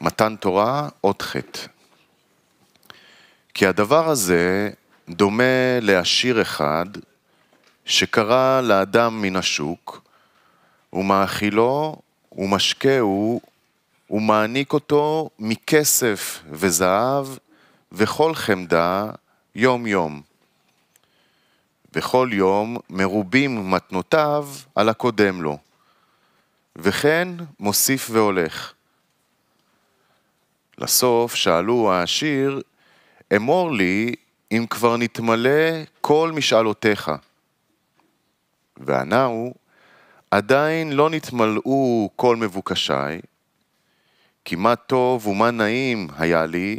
מתן תורה, עוד חטא. כי הדבר הזה דומה לעשיר אחד שקרא לאדם מן השוק, ומאכילו ומשקהו, ומעניק אותו מכסף וזהב וכל חמדה יום יום. וכל יום מרובים מתנותיו על הקודם לו, וכן מוסיף והולך. בסוף שאלו העשיר, אמור לי אם כבר נתמלא כל משאלותיך. וענה הוא, עדיין לא נתמלאו כל מבוקשיי, כי מה טוב ומה נעים היה לי,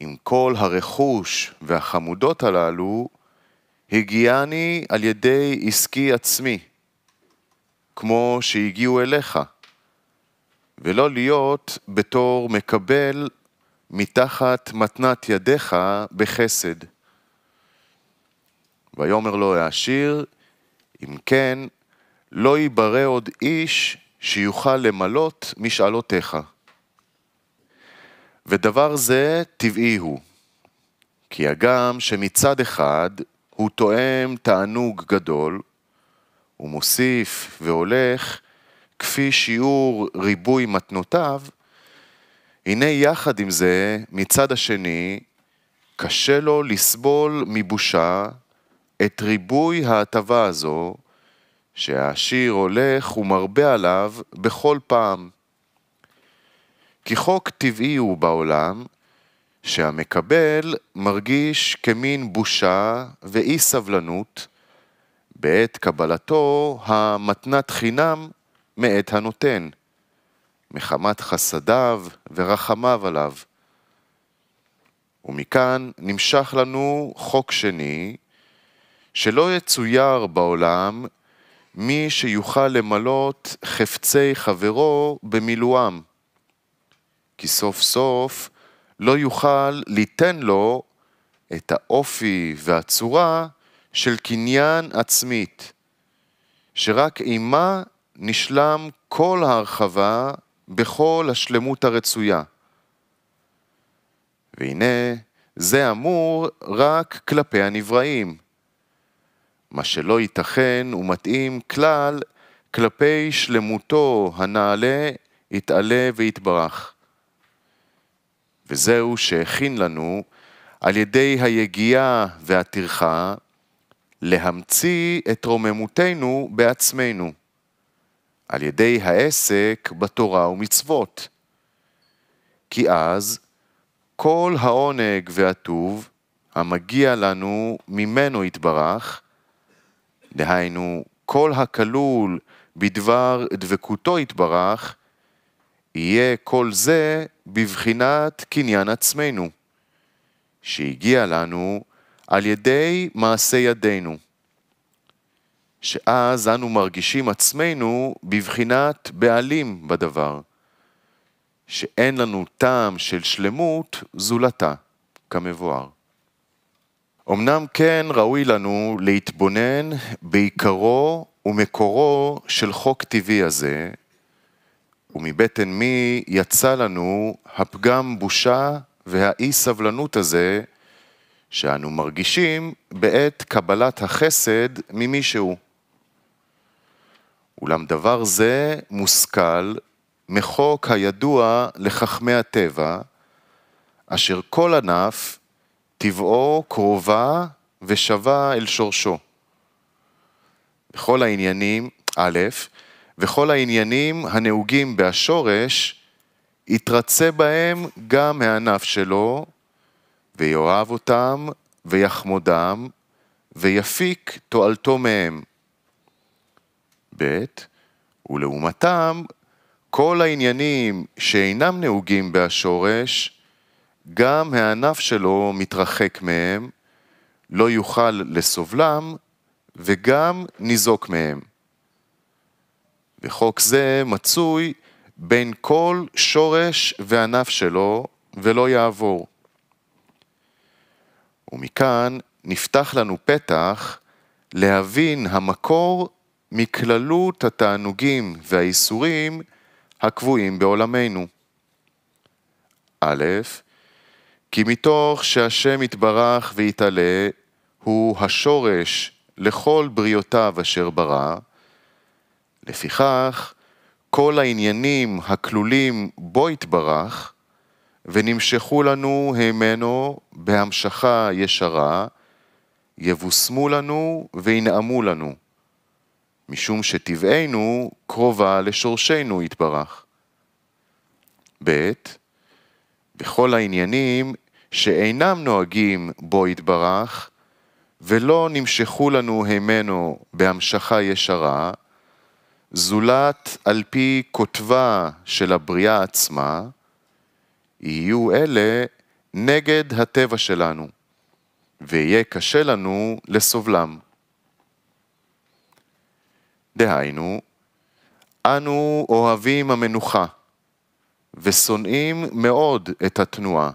עם כל הרכוש והחמודות הללו, הגיעני על ידי עסקי עצמי, כמו שהגיעו אליך. ולא להיות בתור מקבל מתחת מתנת ידיך בחסד. ויאמר לו העשיר, אם כן, לא יברא עוד איש שיוכל למלות משאלותיך. ודבר זה טבעי הוא, כי הגם שמצד אחד הוא תואם תענוג גדול, הוא מוסיף והולך, כפי שיעור ריבוי מתנותיו, הנה יחד עם זה, מצד השני, קשה לו לסבול מבושה את ריבוי ההטבה הזו, שהעשיר הולך ומרבה עליו בכל פעם. כי חוק טבעי הוא בעולם, שהמקבל מרגיש כמין בושה ואי סבלנות בעת קבלתו המתנת חינם מאת הנותן, מחמת חסדיו ורחמיו עליו. ומכאן נמשך לנו חוק שני, שלא יצויר בעולם מי שיוכל למלות חפצי חברו במילואם, כי סוף סוף לא יוכל ליתן לו את האופי והצורה של קניין עצמית, שרק עימה נשלם כל ההרחבה בכל השלמות הרצויה. והנה, זה אמור רק כלפי הנבראים. מה שלא ייתכן ומתאים כלל כלפי שלמותו הנעלה, יתעלה ויתברך. וזהו שהכין לנו על ידי היגיעה והטרחה להמציא את רוממותנו בעצמנו. על ידי העסק בתורה ומצוות. כי אז כל העונג והטוב המגיע לנו ממנו יתברך, דהיינו כל הכלול בדבר דבקותו יתברך, יהיה כל זה בבחינת קניין עצמנו, שהגיע לנו על ידי מעשה ידינו. שאז אנו מרגישים עצמנו בבחינת בעלים בדבר, שאין לנו טעם של שלמות זולתה, כמבואר. אמנם כן ראוי לנו להתבונן בעיקרו ומקורו של חוק טבעי הזה, ומבטן מי יצא לנו הפגם בושה והאי סבלנות הזה, שאנו מרגישים בעת קבלת החסד ממישהו. אולם דבר זה מושכל מחוק הידוע לחכמי הטבע, אשר כל ענף טבעו קרובה ושווה אל שורשו. בכל העניינים, א', וכל העניינים הנהוגים בהשורש, יתרצה בהם גם הענף שלו, ויאהב אותם, ויחמודם, ויפיק תועלתו מהם. ב', ולעומתם, כל העניינים שאינם נהוגים בהשורש, גם הענף שלו מתרחק מהם, לא יוכל לסובלם, וגם ניזוק מהם. וחוק זה מצוי בין כל שורש וענף שלו, ולא יעבור. ומכאן נפתח לנו פתח להבין המקור מכללות התענוגים והאיסורים הקבועים בעולמנו. א', כי מתוך שהשם יתברך ויתעלה הוא השורש לכל בריותיו אשר ברא, לפיכך כל העניינים הכלולים בו יתברך ונמשכו לנו הימנו בהמשכה ישרה, יבוסמו לנו וינעמו לנו. משום שטבענו קרובה לשורשנו יתברך. ב. בכל העניינים שאינם נוהגים בו יתברך, ולא נמשכו לנו הימנו בהמשכה ישרה, זולת על פי כותבה של הבריאה עצמה, יהיו אלה נגד הטבע שלנו, ויהיה קשה לנו לסובלם. דהיינו, אנו אוהבים המנוחה, ושונאים מאוד את התנועה,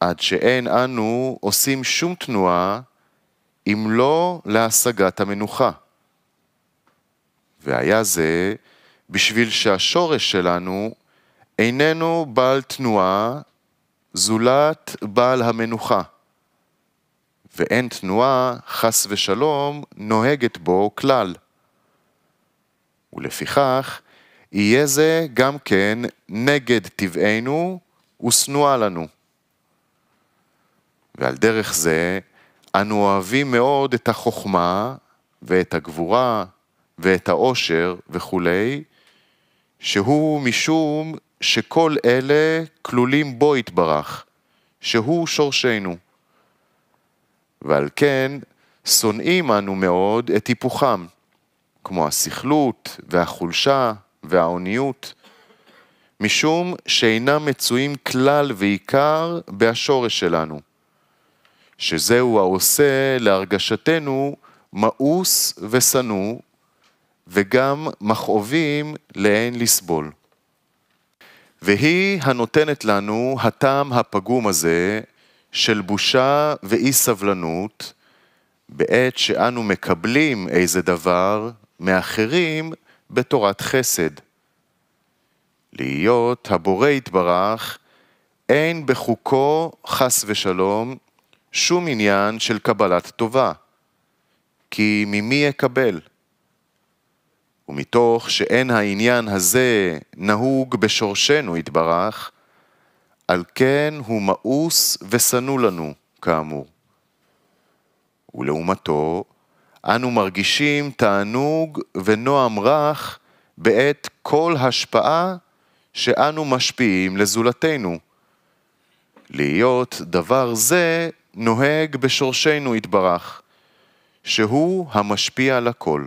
עד שאין אנו עושים שום תנועה, אם לא להשגת המנוחה. והיה זה בשביל שהשורש שלנו איננו בעל תנועה, זולת בעל המנוחה. ואין תנועה, חס ושלום, נוהגת בו כלל. ולפיכך, יהיה זה גם כן נגד טבענו ושנואה לנו. ועל דרך זה, אנו אוהבים מאוד את החוכמה ואת הגבורה ואת העושר וכולי, שהוא משום שכל אלה כלולים בו יתברך, שהוא שורשנו. ועל כן, שונאים אנו מאוד את היפוכם, כמו הסכלות והחולשה והאוניות. משום שאינם מצויים כלל ועיקר בהשורש שלנו, שזהו העושה להרגשתנו מאוס ושנוא, וגם מכאובים לאין לסבול. והיא הנותנת לנו הטעם הפגום הזה של בושה ואי סבלנות, בעת שאנו מקבלים איזה דבר מאחרים בתורת חסד. להיות הבורא יתברך, אין בחוקו, חס ושלום, שום עניין של קבלת טובה, כי ממי יקבל? ומתוך שאין העניין הזה נהוג בשורשנו יתברך, על כן הוא מאוס ושנוא לנו, כאמור. ולעומתו, אנו מרגישים תענוג ונועם רך בעת כל השפעה שאנו משפיעים לזולתנו. להיות דבר זה נוהג בשורשנו יתברך, שהוא המשפיע לכל.